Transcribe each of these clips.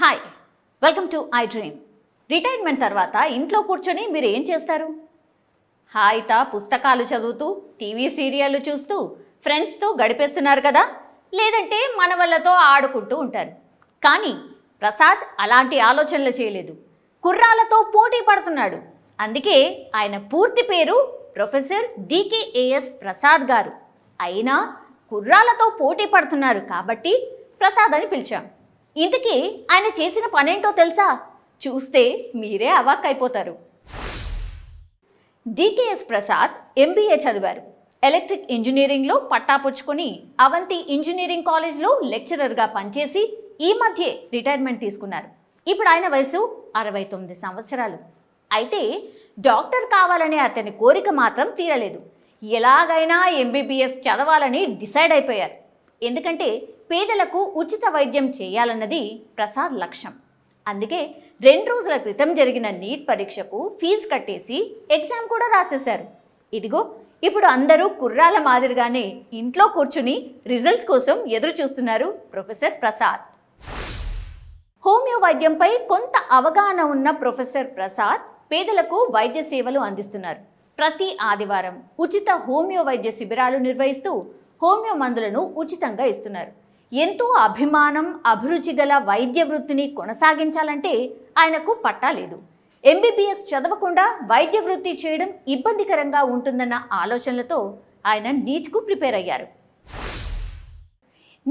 hi welcome to I dream retirement తర్వాత ఇంట్లో కూర్చొని మీరు ఏం చేస్తారు హాయితా పుస్తకాలు చదువుతూ టీవీ సీరియళ్ళు చూస్తూ ఫ్రెండ్స్తో గడిపేస్తున్నారు కదా లేదంటే మనవళ్ళతో ఆడుకుంటూ ఉంటారు కానీ ప్రసాద్ అలాంటి ఆలోచనలు చేయలేదు కుర్రాలతో పోటీ పడుతున్నాడు అందుకే ఆయన పూర్తి పేరు ప్రొఫెసర్ డికేఏఎస్ ప్రసాద్ గారు అయినా కుర్రాలతో పోటీ పడుతున్నారు కాబట్టి ప్రసాద్ అని పిలిచాం ఇంతకీ ఆయన చేసిన పనేంటో తెలుసా చూస్తే మీరే అవాక్ అయిపోతారు డికేఎస్ ప్రసాద్ ఎంబీఏ చదివారు ఎలక్ట్రిక్ ఇంజనీరింగ్లో పట్టా పుచ్చుకొని అవంతి ఇంజనీరింగ్ కాలేజ్లో లెక్చరర్గా పనిచేసి ఈ మధ్యే రిటైర్మెంట్ తీసుకున్నారు ఇప్పుడు ఆయన వయసు అరవై తొమ్మిది సంవత్సరాలు అయితే డాక్టర్ కావాలనే అతని కోరిక మాత్రం తీరలేదు ఎలాగైనా ఎంబీబీఎస్ చదవాలని డిసైడ్ అయిపోయారు ఎందుకంటే పేదలకు ఉచిత వైద్యం చేయాలన్నది ప్రసాద్ లక్ష్యం అందుకే రెండు రోజుల క్రితం జరిగిన నీట్ పరీక్షకు ఫీజు కట్టేసి ఎగ్జామ్ కూడా రాసేశారు ఇదిగో ఇప్పుడు అందరూ కుర్రాల మాదిరిగానే ఇంట్లో కూర్చుని రిజల్ట్స్ కోసం ఎదురు చూస్తున్నారు ప్రొఫెసర్ ప్రసాద్ హోమియో వైద్యంపై కొంత అవగాహన ఉన్న ప్రొఫెసర్ ప్రసాద్ పేదలకు వైద్య సేవలు అందిస్తున్నారు ప్రతి ఆదివారం ఉచిత హోమియో వైద్య శిబిరాలు నిర్వహిస్తూ హోమియో మందులను ఉచితంగా ఇస్తున్నారు ఎంతో అభిమానం అభిరుచి గల వైద్య వృత్తిని కొనసాగించాలంటే ఆయనకు పట్టాలేదు ఎంబీబీఎస్ చదవకుండా వైద్య వృత్తి చేయడం ఇబ్బందికరంగా ఉంటుందన్న ఆలోచనలతో ఆయన నీట్కు ప్రిపేర్ అయ్యారు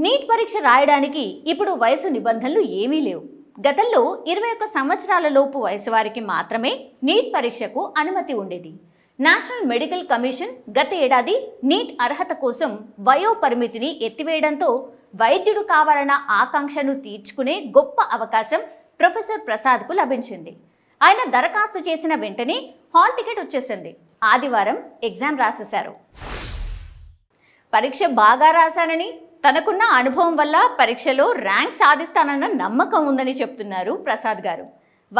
నీట్ పరీక్ష రాయడానికి ఇప్పుడు వయసు నిబంధనలు ఏమీ లేవు గతంలో ఇరవై ఒక్క సంవత్సరాల లోపు వయసు వారికి మాత్రమే నీట్ పరీక్షకు అనుమతి ఉండేది నేషనల్ మెడికల్ కమిషన్ గత ఏడాది నీట్ అర్హత కోసం వయో పరిమితిని ఎత్తివేయడంతో వైద్యుడు కావాలన్న ఆకాంక్షను తీర్చుకునే గొప్ప అవకాశం ప్రొఫెసర్ ప్రసాద్కు లభించింది ఆయన దరఖాస్తు చేసిన వెంటనే హాల్ టికెట్ వచ్చేసింది ఆదివారం ఎగ్జామ్ రాసేశారు పరీక్ష బాగా రాశానని తనకున్న అనుభవం వల్ల పరీక్షలో ర్యాంక్ సాధిస్తానన్న నమ్మకం ఉందని చెప్తున్నారు ప్రసాద్ గారు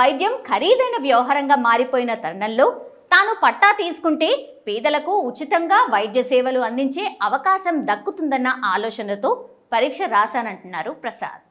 వైద్యం ఖరీదైన వ్యవహారంగా మారిపోయిన తరుణంలో తాను పట్టా తీసుకుంటే పేదలకు ఉచితంగా వైద్య సేవలు అందించే అవకాశం దక్కుతుందన్న ఆలోచనతో పరీక్ష రాశానంటున్నారు ప్రసాద్